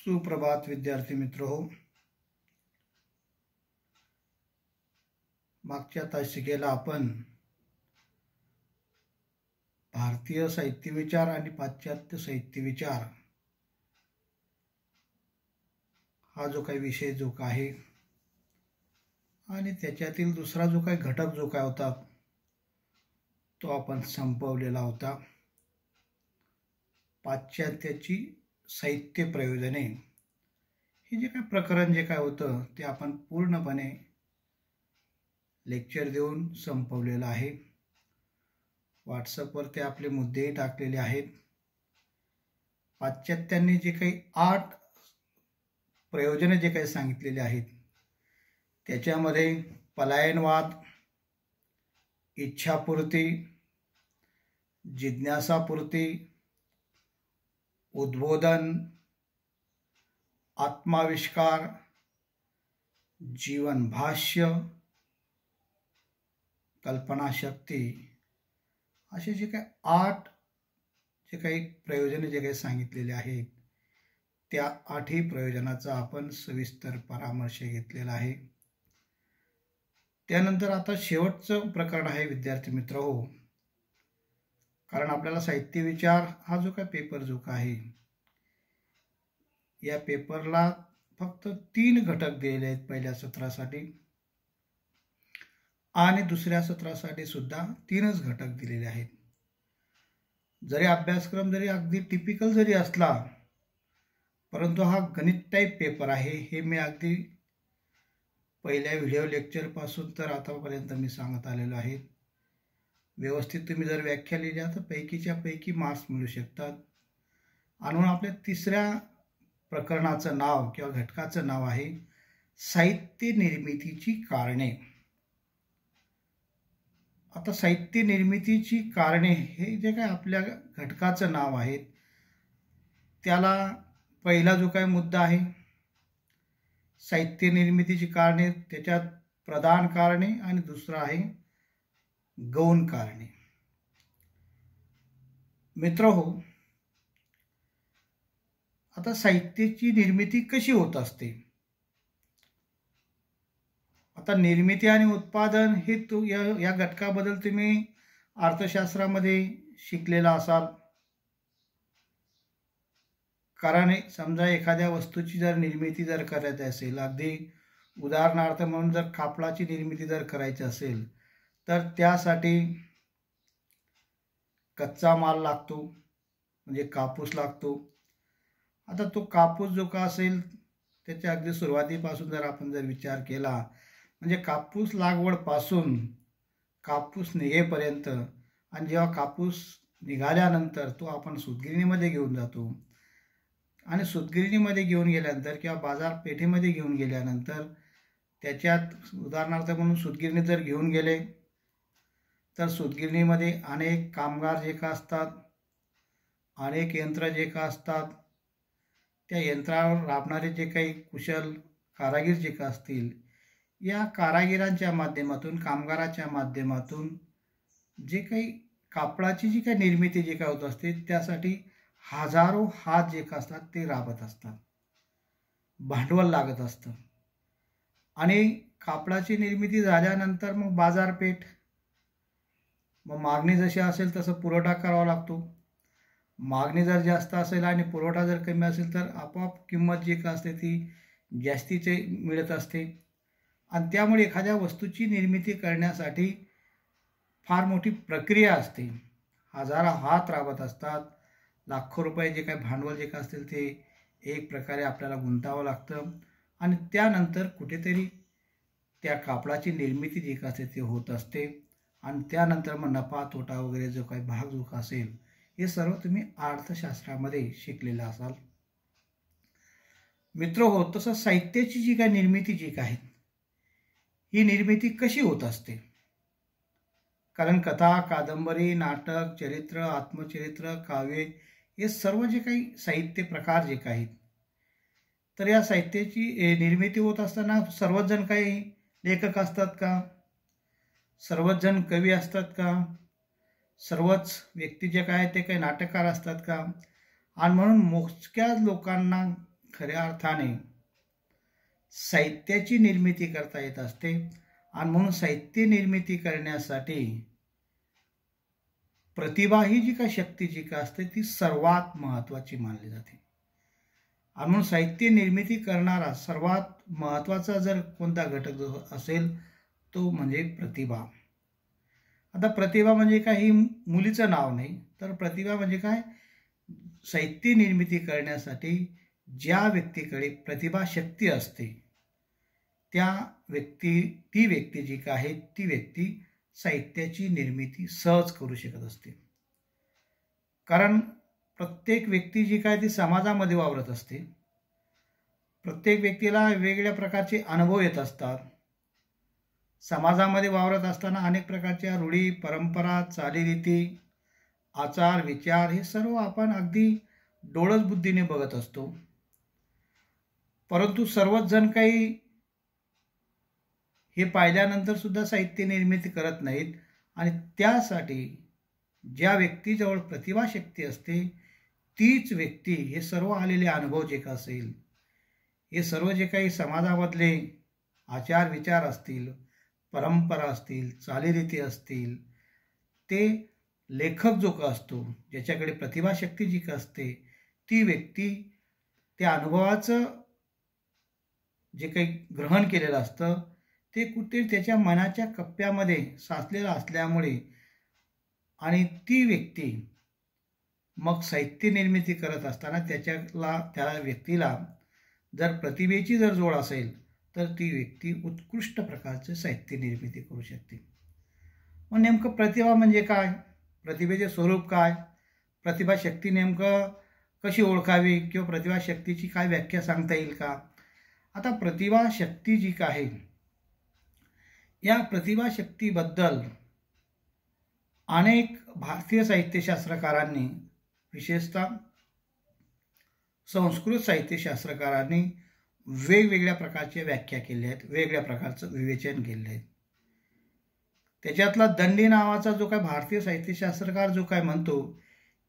सुप्रभात विद्यार्थी मित्र हो मागच्या तासिकेला आपण भारतीय साहित्य विचार आणि पाश्चात्य साहित्य विचार हा जो काही विषय जो काय आहे आणि त्याच्यातील दुसरा जो काही घटक जो काय होता तो आपण संपवलेला होता पाश्चात्याची साहित्य प्रयोजने हे जे काय प्रकरण जे काय होतं ते आपण पूर्णपणे लेक्चर देऊन संपवलेलं आहे व्हॉट्सअपवर ते आपले मुद्देही टाकलेले आहेत पाश्चात्याने जे काही आठ प्रयोजने जे काही सांगितलेले आहेत त्याच्यामध्ये पलायनवाद इच्छापूर्ती जिज्ञासापूर्ती उद्बोधन आत्माविष्कार जीवन भाष्य कल्पनाशक्ती असे जे काही आठ जे काही प्रयोजने जे काही सांगितलेले आहेत त्या आठही प्रयोजनाचा आपण सविस्तर परामर्श घेतलेला आहे त्यानंतर आता शेवटचं प्रकरण आहे विद्यार्थी मित्र हो कारण आपल्याला साहित्य विचार हा जो काय पेपर जो का आहे या पेपरला फक्त तीन घटक दिलेले आहेत पहिल्या सत्रासाठी आणि दुसऱ्या सत्रासाठी सुद्धा तीनच घटक दिलेले आहेत जरी अभ्यासक्रम जरी अगदी टिपिकल जरी असला परंतु हा गणित टाईप पेपर आहे हे मी अगदी पहिल्या व्हिडिओ लेक्चरपासून तर आतापर्यंत मी सांगत आलेलो आहे व्यवस्थित तुम्ही जर व्याख्या लिहिल्या तर पैकीच्या पैकी मार्क्स मिळू शकतात आणून आपल्या तिसऱ्या प्रकरणाचं नाव किंवा घटकाचं नाव आहे साहित्य निर्मितीची कारणे आता साहित्य निर्मितीची कारणे हे जे काय आपल्या घटकाचं नाव आहे त्याला पहिला जो काय मुद्दा आहे साहित्य निर्मितीची कारणे त्याच्यात प्रधान कारणे आणि दुसरं आहे गौण कारणे मित्र हो आता साहित्याची निर्मिती कशी होत असते आता निर्मिती आणि उत्पादन हे तू या या घटकाबद्दल तुम्ही अर्थशास्त्रामध्ये शिकलेला असाल कारण समजा एखाद्या वस्तूची जर निर्मिती जर करायची असेल अगदी उदाहरणार्थ म्हणून जर कापडाची निर्मिती जर करायची असेल तर त्यासाठी कच्चा माल लागतो म्हणजे कापूस लागतो आता तो कापूस जो का असेल त्याच्या अगदी सुरुवातीपासून जर आपण जर विचार केला म्हणजे कापूस लागवडपासून कापूस निघेपर्यंत आणि जेव्हा कापूस निघाल्यानंतर तो आपण सुतगिरणीमध्ये घेऊन जातो आणि सुतगिरणीमध्ये घेऊन गेल्यानंतर किंवा बाजारपेठेमध्ये घेऊन गेल्यानंतर त्याच्यात उदाहरणार्थ म्हणून सुतगिरणी जर घेऊन गेले तर सुतगिरणीमध्ये अनेक कामगार जे का असतात अनेक यंत्र जे का असतात त्या यंत्रावर राबणारे जे काही कुशल कारागीर जे का असतील या कारागिरांच्या माध्यमातून कामगाराच्या माध्यमातून जे काही कापडाची जी काही निर्मिती जी काय होत असते त्यासाठी हजारो हात जे का असतात ते राबत असतात भांडवल लागत असतं आणि कापडाची निर्मिती झाल्यानंतर मग बाजारपेठ मग मागणी जशी असेल तसं पुरवठा करावा लागतो मागणी जर जास्त असेल आणि पुरवठा जर कमी असेल तर आपोआप किंमत जी का असते ती जास्तीचे मिळत असते आणि त्यामुळे एखाद्या वस्तूची निर्मिती करण्यासाठी फार मोठी प्रक्रिया असते हजारा हात राबत असतात लाखो रुपये जे काही भांडवल जे काय असतील ते एक प्रकारे आपल्याला गुंतावं लागतं आणि त्यानंतर कुठेतरी त्या कापडाची निर्मिती जी का असते ती होत असते आणि त्यानंतर मग नफा तोटा वगैरे जो काही भाग जोखा असेल हे सर्व तुम्ही अर्थशास्त्रामध्ये शिकलेलं असाल मित्र हो तसं साहित्याची जी काही निर्मिती जी काय ही निर्मिती कशी होत असते कारण कथा कादंबरी नाटक चरित्र आत्मचरित्र काव्य हे सर्व जे काही साहित्य प्रकार जे काही तर या साहित्याची निर्मिती होत असताना सर्वच जण काही लेखक असतात का सर्वच जण कवी असतात का सर्वच व्यक्ती जे काय ते काही नाटककार असतात का आणि म्हणून मोजक्या लोकांना खऱ्या अर्थाने साहित्याची निर्मिती करता येत असते आणि म्हणून साहित्य निर्मिती करण्यासाठी प्रतिभा ही जी का शक्ती जी का असते ती सर्वात महत्त्वाची मानली जाते आणि म्हणून साहित्य निर्मिती करणारा सर्वात महत्त्वाचा जर कोणता घटक असेल तो म्हणजे प्रतिभा आता प्रतिभा म्हणजे काय ही मुलीचं नाव नाही तर प्रतिभा म्हणजे काय साहित्य निर्मिती करण्यासाठी ज्या व्यक्तीकडे प्रतिभा शक्ती असते त्या व्यक्ती ती व्यक्ती जी काय आहे ती व्यक्ती साहित्याची निर्मिती सहज करू शकत असते कारण प्रत्येक व्यक्ती जी काय ती समाजामध्ये वावरत असते प्रत्येक व्यक्तीला वेगवेगळ्या प्रकारचे अनुभव येत असतात समाजामध्ये वावरत असताना अनेक प्रकारच्या रूढी परंपरा चालीरीती आचार विचार हे सर्व आपण अगदी डोळस बुद्धीने बघत असतो परंतु सर्वच जण काही हे पाहिल्यानंतर सुद्धा साहित्य निर्मिती करत नाहीत आणि त्यासाठी ज्या व्यक्तीजवळ प्रतिभाशक्ती असते तीच व्यक्ती हे सर्व आलेले अनुभव जे का असेल हे सर्व जे काही समाजामधले आचार विचार असतील परंपरा असतील चालीरीती असतील ते लेखक जो का असतो ज्याच्याकडे प्रतिभाशक्ती जी का असते ती व्यक्ती त्या अनुभवाचं जे काही ग्रहण केलेलं असतं ते कुठे त्याच्या मनाच्या कप्प्यामध्ये साचलेलं असल्यामुळे आणि ती व्यक्ती मग साहित्य निर्मिती करत असताना त्याच्याला त्या व्यक्तीला जर प्रतिभेची जर जोड असेल तर ती व्यक्ती उत्कृष्ट प्रकारचे साहित्य निर्मिती करू शकते मग नेमकं प्रतिभा म्हणजे काय प्रतिभेचे स्वरूप काय प्रतिभा शक्ती नेमकं कशी ओळखावी किंवा प्रतिभा शक्तीची काय व्याख्या सांगता येईल का आता प्रतिभा शक्ती जी काय आहे या प्रतिभा शक्तीबद्दल अनेक भारतीय साहित्यशास्त्रकारांनी विशेषतः संस्कृत साहित्यशास्त्रकारांनी वेगवेगळ्या प्रकारचे व्याख्या केल्या आहेत वेगवेगळ्या प्रकारचं विवेचन केले आहे त्याच्यातला दंडी नावाचा जो काय भारतीय साहित्यशास्त्रकार जो काय म्हणतो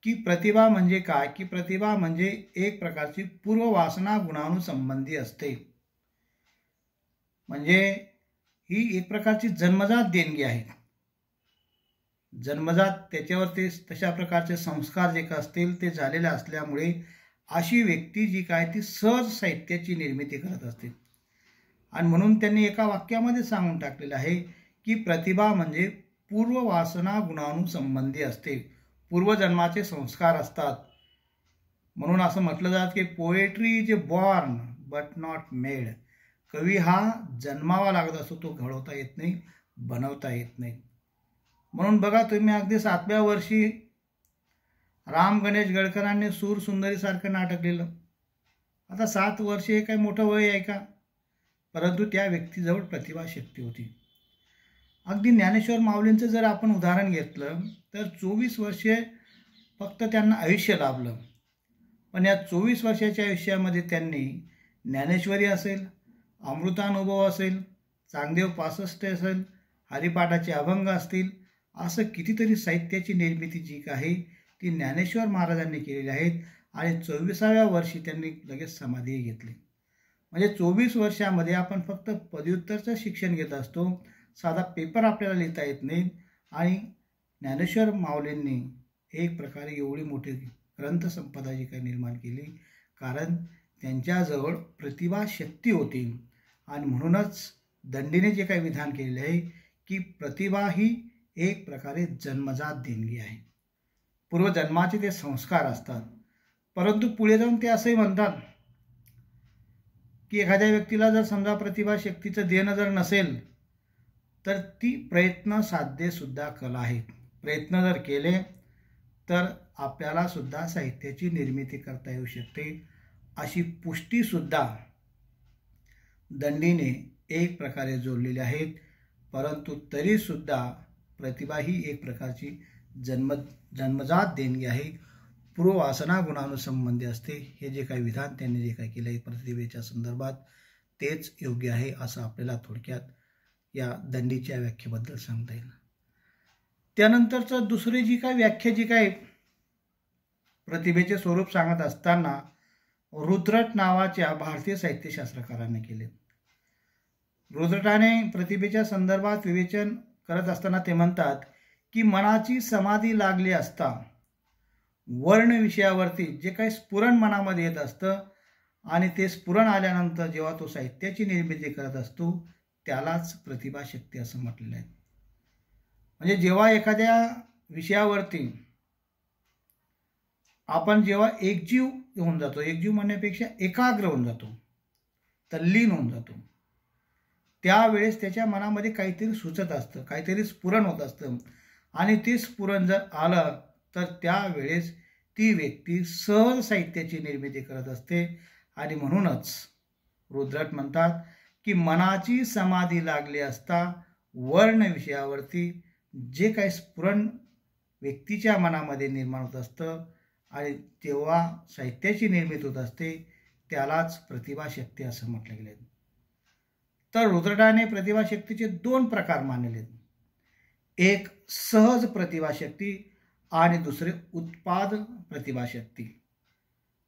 की प्रतिभा म्हणजे काय की प्रतिभा म्हणजे एक प्रकारची पूर्ववासना गुणानुसंबंधी असते म्हणजे ही एक प्रकारची जन्मजात देणगी आहे जन्मजात त्याच्यावरती तशा प्रकारचे संस्कार जे का असतील ते झालेले असल्यामुळे अशी व्यक्ती जी काय ती सहज साहित्याची निर्मिती करत असते आणि म्हणून त्यांनी एका वाक्यामध्ये सांगून टाकलेलं आहे की प्रतिभा म्हणजे पूर्ववासना वासना गुणानुसंबंधी असते पूर्वजन्माचे संस्कार असतात म्हणून असं म्हटलं जात की poetry is born but not made कवी हा जन्मावा लागत असतो तो घडवता येत नाही बनवता येत नाही म्हणून बघा तुम्ही अगदी सातव्या वर्षी राम गणेश गडकरांनी सूर सुंदरीसारखं नाटक लिहिलं आता सात वर्षे हे काही मोठं वय आहे का परंतु त्या व्यक्तीजवळ प्रतिभा शक्ती होती अगदी ज्ञानेश्वर माऊलींचं जर आपण उदाहरण घेतलं तर चोवीस वर्षे फक्त त्यांना आयुष्य लाभलं पण या चोवीस वर्षाच्या आयुष्यामध्ये त्यांनी ज्ञानेश्वरी असेल अमृतानुभव असेल चांगदेव पासष्ट असेल हरिपाठाचे अभंग असतील असं कितीतरी साहित्याची निर्मिती जी काही ती ज्ञानेश्वर महाराजांनी केलेली आहेत आणि चोवीसाव्या वर्षी त्यांनी लगेच समाधी घेतली म्हणजे चोवीस वर्षामध्ये आपण फक्त पदव्युत्तरचं शिक्षण घेत असतो साधा पेपर आपल्याला लिहिता येत नाही आणि ज्ञानेश्वर माऊलींनी एक प्रकारे एवढी मोठी ग्रंथसंपदा जी काही निर्माण केली कारण त्यांच्याजवळ प्रतिभा शक्ती होती आणि म्हणूनच दंडीने जे काही विधान केलेले आहे की प्रतिभा ही एक प्रकारे जन्मजात देणगी आहे पूर्वजन्माचे ते संस्कार असतात परंतु पुढे जाऊन ते असंही म्हणतात की एखाद्या व्यक्तीला जर समजा प्रतिभा शक्तीचं देणं जर नसेल तर ती प्रयत्न साध्यसुद्धा कला आहे प्रयत्न जर केले तर आपल्याला सुद्धा साहित्याची निर्मिती करता येऊ शकते अशी पुष्टीसुद्धा दंडीने एक प्रकारे जोडलेली आहेत परंतु तरीसुद्धा प्रतिभा ही एक प्रकारची जन्म जन्मजात देणगी आहे पूर्ववासना गुणानुसंबंधी असते हे जे काही विधान त्यांनी जे काही केलं आहे प्रतिभेच्या संदर्भात तेच योग्य आहे असं आपल्याला थोडक्यात या दंडीच्या व्याख्येबद्दल सांगता येईल त्यानंतरचं दुसरी जी काही व्याख्या जी काय प्रतिभेचे स्वरूप सांगत असताना रुद्रट नावाच्या भारतीय साहित्यशास्त्रकाराने केले रुद्रटाने प्रतिभेच्या संदर्भात विवेचन करत असताना ते म्हणतात की मनाची समाधी लागली असता वर्ण विषयावरती जे काही स्फुरण मनामध्ये येत असतं आणि ते स्फुरण आल्यानंतर जेव्हा तो साहित्याची निर्मिती करत असतो त्यालाच प्रतिभा शक्ती असं म्हटलेलं आहे म्हणजे जेव्हा एखाद्या विषयावरती आपण जेव्हा एकजीव होऊन जातो एकजीव म्हणण्यापेक्षा एकाग्र होऊन जातो तल्लीन होऊन जातो त्यावेळेस त्याच्या मनामध्ये काहीतरी सुचत असतं काहीतरी स्फुरण होत असतं आणि ते स्फुरण जर आलं तर त्यावेळेस ती व्यक्ती सहज साहित्याची निर्मिती करत असते आणि म्हणूनच रुद्रट म्हणतात की मनाची समाधी लागली असता वर्ण विषयावरती जे काही स्फुरण व्यक्तीच्या मनामध्ये निर्माण होत असतं आणि तेव्हा साहित्याची निर्मिती होत असते त्यालाच प्रतिभाशक्ती असं म्हटलं गेलं तर रुद्रटाने प्रतिभाशक्तीचे दोन प्रकार मानलेले आहेत एक सहज प्रतिभाशक्ती आणि दुसरे उत्पाद प्रतिभाशक्ती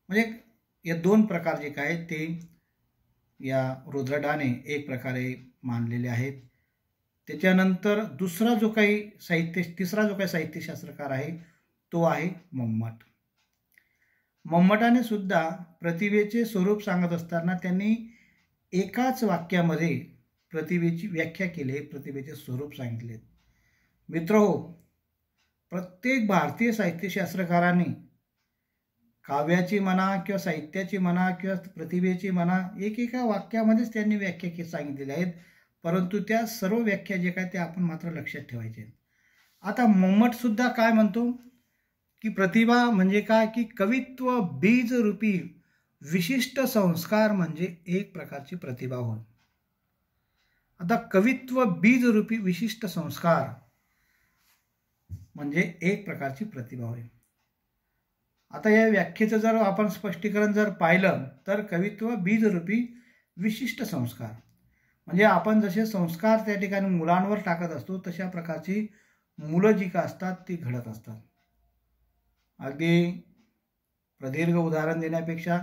म्हणजे या दोन प्रकार जे काय आहेत ते या रुद्रडाने एक प्रकारे मानलेले आहेत त्याच्यानंतर दुसरा जो काही साहित्य तिसरा जो काही साहित्यशास्त्रकार आहे तो आहे मम्मट मम्मटाने सुद्धा प्रतिभेचे स्वरूप सांगत असताना त्यांनी एकाच वाक्यामध्ये प्रतिभेची व्याख्या केली प्रतिभेचे स्वरूप सांगितले मित्र हो प्रत्येक भारतीय साहित्यशास्त्रकाराने काव्याची म्हणा किंवा साहित्याची म्हणा किंवा प्रतिभेची म्हणा एकेका वाक्यामध्येच त्यांनी व्याख्या की सांगितलेल्या आहेत परंतु त्या सर्व व्याख्या जे काय त्या आपण मात्र लक्षात ठेवायचे आता मोम्मटसुद्धा काय म्हणतो की प्रतिभा म्हणजे काय की कवित्व बीज रूपी विशिष्ट संस्कार म्हणजे एक प्रकारची प्रतिभा होय आता कवित्व बीज रूपी विशिष्ट संस्कार म्हणजे एक प्रकारची प्रतिभा होय आता या व्याख्येचं जर आपण स्पष्टीकरण जर पाहिलं तर कवित्व बीजरूपी विशिष्ट संस्कार म्हणजे आपण जसे संस्कार त्या ठिकाणी मुलांवर टाकत असतो तशा प्रकारची मुलं जी का असतात ती घडत असतात अगदी प्रदीर्घ उदाहरण देण्यापेक्षा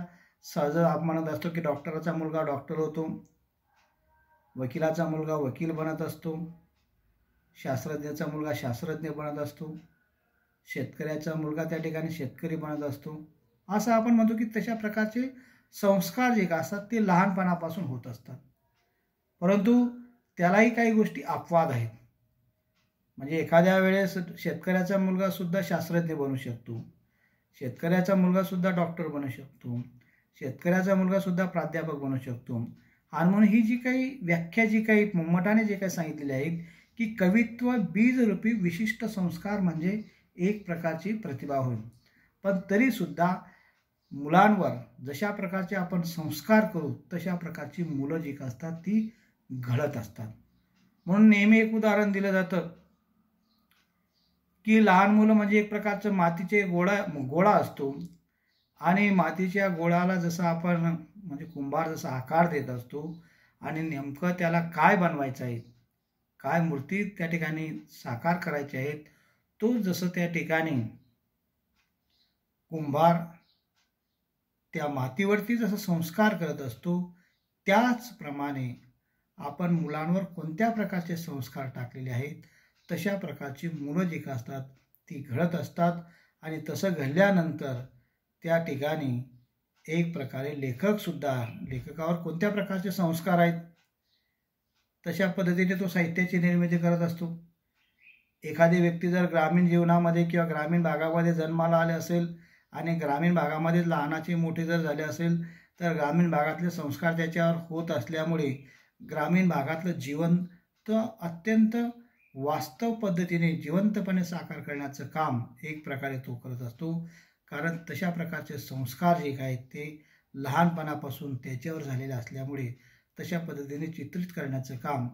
सहज आप म्हणत असतो की डॉक्टराचा मुलगा डॉक्टर होतो वकिलाचा मुलगा वकील बनत असतो शास्त्रज्ञाचा मुलगा शास्त्रज्ञ बनत असतो शेतकऱ्याचा मुलगा त्या ठिकाणी शेतकरी बनत असतो असं आपण म्हणतो की तशा प्रकारचे संस्कार जे का असतात ते लहानपणापासून होत असतात परंतु त्यालाही काही गोष्टी अपवाद आहेत म्हणजे एखाद्या वेळेस शेतकऱ्याचा मुलगा सुद्धा शास्त्रज्ञ बनू शकतो शेतकऱ्याचा मुलगा सुद्धा डॉक्टर बनू शकतो शेतकऱ्याचा मुलगा सुद्धा प्राध्यापक बनू शकतो आणि म्हणून ही जी काही व्याख्या जी काही मम्मटाने जे काही सांगितलेली आहे की कवित्व बीजरूपी विशिष्ट संस्कार म्हणजे एक प्रकारची प्रतिभा होईल पण तरीसुद्धा मुलांवर जशा प्रकारचे आपण संस्कार करू तशा प्रकारची मुलं जी का असतात ती घडत असतात म्हणून नेहमी एक उदाहरण दिलं जातं की लहान मुलं म्हणजे एक प्रकारचं मातीचे गोळा गोळा असतो आणि मातीच्या गोळाला जसं आपण म्हणजे कुंभार जसा आकार देत असतो आणि नेमकं त्याला काय बनवायचं आहे काय मूर्ती त्या ठिकाणी साकार करायचे आहेत तो जसं त्या ठिकाणी कुंभार त्या मातीवरती जसं संस्कार करत असतो त्याचप्रमाणे आपण मुलांवर कोणत्या प्रकारचे संस्कार टाकलेले आहेत तशा प्रकारची मुलं जी का असतात ती घडत असतात आणि तसं घडल्यानंतर त्या ठिकाणी एक प्रकारे लेखकसुद्धा लेखकावर कोणत्या प्रकारचे संस्कार आहेत तशा पद्धतीने तो साहित्याची निर्मिती करत असतो एखादी व्यक्ती जर ग्रामीण जीवनामध्ये किंवा ग्रामीण भागामध्ये जन्माला आले असेल आणि ग्रामीण भागामध्ये लहानाची मोठी जर झाले असेल तर ग्रामीण भागातले संस्कार त्याच्यावर होत असल्यामुळे ग्रामीण भागातलं जीवन तर अत्यंत वास्तव पद्धतीने जिवंतपणे साकार करण्याचं काम एक प्रकारे तो करत असतो कारण तशा प्रकारचे संस्कार जे काय ते लहानपणापासून त्याच्यावर झालेले असल्यामुळे तशा पद्धतीने चित्रित करण्याचं काम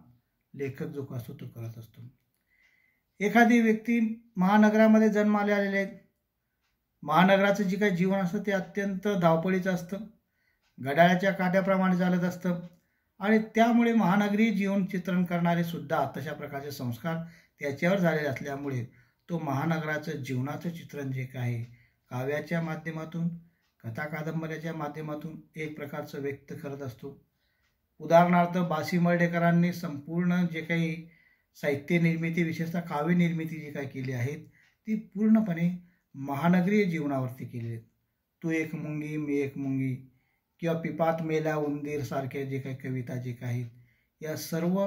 लेखक जो असतो तो करत असतो एखादी व्यक्ती महानगरामध्ये जन्माले आलेले आहेत महानगराचं जे काही जीवन असतं ते अत्यंत धावपळीचं असतं घड्याळ्याच्या काट्याप्रमाणे चालत असतं आणि त्यामुळे महानगरी जीवन चित्रण करणारे सुद्धा तशा प्रकारचे संस्कार त्याच्यावर झालेले असल्यामुळे तो महानगराचं जीवनाचं चित्रण जे आहे काव्याच्या माध्यमातून कथा कादंबऱ्याच्या माध्यमातून एक प्रकारचं व्यक्त करत असतो उदाहरणार्थ बासी मर्डेकरांनी संपूर्ण जे काही साहित्य निर्मिती विशेषतः काव्य निर्मिती जी काही केली आहेत ती पूर्णपणे महानगरीय जीवनावरती केली आहेत तू एक मुंगी मी एक मुंगी किंवा पिपात मेला उंदीर सारख्या जे काही कविता जे काही या सर्व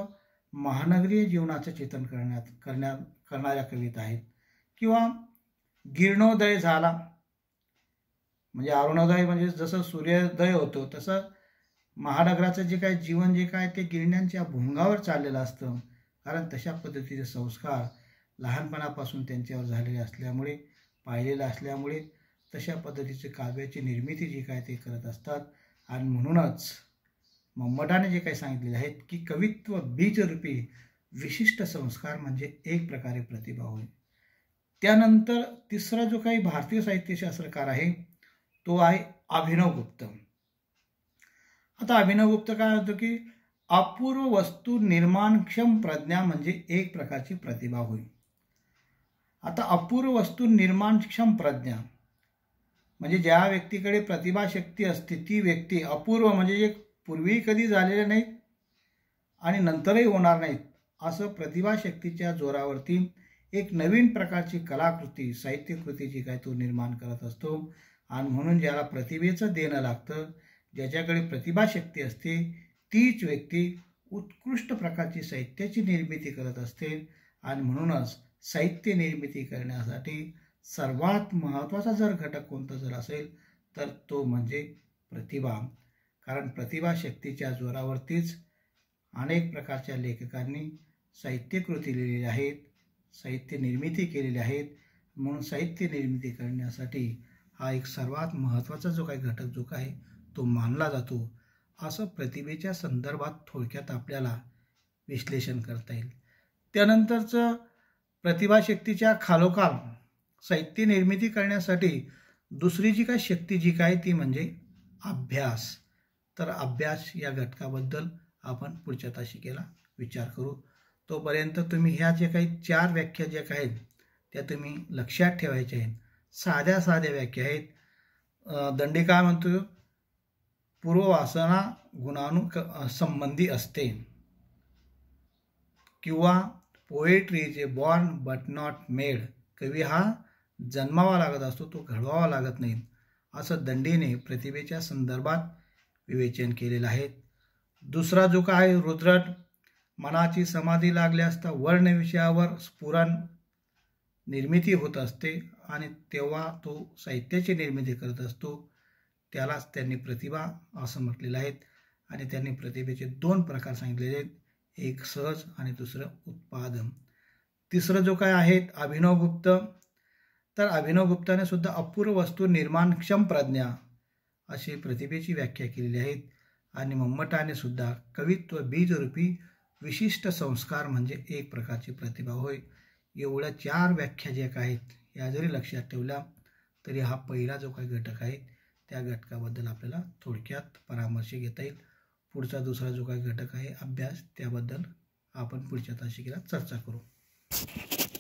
महानगरीय जीवनाचं चेतन करण्यात करण्या करणाऱ्या कविता आहेत किंवा गिरणोदय झाला म्हणजे अरुणोदय म्हणजे जसं सूर्योदय होतो तसं महानगराचं जे काय जीवन जे काय ते गिरण्यांच्या भुंगावर चाललेलं असतं कारण तशा पद्धतीचे संस्कार लहानपणापासून त्यांच्यावर झालेले असल्यामुळे पाहिलेलं असल्यामुळे तशा पद्धतीचे काव्याची निर्मिती जी काय ते करत असतात आणि म्हणूनच मम्मटाने जे काही सांगितलेले आहेत की कवित्व बीजरूपी विशिष्ट संस्कार म्हणजे एक प्रकारे प्रतिभा होय त्यानंतर तिसरा जो काही भारतीय साहित्यशास्त्रकार आहे तो आहे अभिनव गुप्त आता अभिनव गुप्त काय होतो की अपूर्व वस्तू निर्माणक्षम प्रज्ञा म्हणजे एक प्रकारची प्रतिभा होईल आता अपूर्व वस्तू निर्माणक्षम प्रज्ञा म्हणजे ज्या व्यक्तीकडे प्रतिभाशक्ती असते ती व्यक्ती अपूर्व म्हणजे जे पूर्वी कधी झालेले नाहीत आणि नंतरही होणार नाहीत असं प्रतिभाशक्तीच्या जोरावरती एक नवीन प्रकारची कलाकृती साहित्यकृती जी काय तो निर्माण करत असतो आणि म्हणून ज्याला प्रतिभेचं देणं लागतं ज्याच्याकडे प्रतिभाशक्ती असते तीच व्यक्ती उत्कृष्ट प्रकारची साहित्याची निर्मिती करत असते आणि म्हणूनच साहित्य निर्मिती करण्यासाठी सर्वात महत्त्वाचा जर घटक कोणता जर असेल तर तो म्हणजे प्रतिभा कारण प्रतिभाशक्तीच्या जोरावरतीच अनेक प्रकारच्या लेखकांनी साहित्यकृती लिहिलेल्या आहेत साहित्य निर्मिती केलेली आहेत म्हणून साहित्य निर्मिती करण्यासाठी हा एक सर्वात महत्त्वाचा जो काही घटक जो काही तो मानला जातो असं प्रतिभेच्या संदर्भात थोडक्यात आपल्याला विश्लेषण करता येईल त्यानंतरचं प्रतिभाशक्तीच्या खालोखाल साहित्य निर्मिती करण्यासाठी दुसरी जी काय शक्ती जी काय ती म्हणजे अभ्यास तर अभ्यास या घटकाबद्दल आपण पुढच्या तासिकेला विचार करू तोपर्यंत तुम्ही ह्या जे काही चार व्याख्या ज्या आहेत त्या तुम्ही लक्षात ठेवायच्या आहेत साध्या साध्या व्याख्या आहेत काय म्हणतो पूर्ववासना गुणानु संबंधी असते किंवा पोएट्री जे बॉर्न बट नॉट मेड कवी हा जन्मावा लागत असतो तो घडवावा लागत नाही असं दंडीने प्रतिभेच्या संदर्भात विवेचन केलेलं आहे दुसरा जो काय रुद्रट मनाची समाधी लागली असता वर्ण विषयावर स्फुरण निर्मिती होत असते आणि तेव्हा तो साहित्याची निर्मिती करत असतो त्यालाच त्यांनी प्रतिभा असं म्हटलेलं आहे आणि त्यांनी प्रतिभेचे दोन प्रकार सांगितलेले आहेत एक सहज आणि दुसरं उत्पादन तिसरं जो काय आहे अभिनव गुप्त तर अभिनव गुप्ताने सुद्धा अपूर्व वस्तू निर्माणक्षम प्रज्ञा अशी प्रतिभेची व्याख्या केलेली आहे आणि मम्मटाने सुद्धा कवित्व बीजरूपी विशिष्ट संस्कार म्हणजे एक प्रकारची प्रतिभा होय एवढ्या चार व्याख्या ज्या काय आहेत या जरी लक्षात ठेवल्या तरी हा पहिला जो काही घटक आहे त्या घटकाबद्दल आपल्याला थोडक्यात परामर्श घेता येईल पुढचा दुसरा जो काही घटक आहे अभ्यास त्याबद्दल आपण पुढच्या तासिकेला चर्चा करू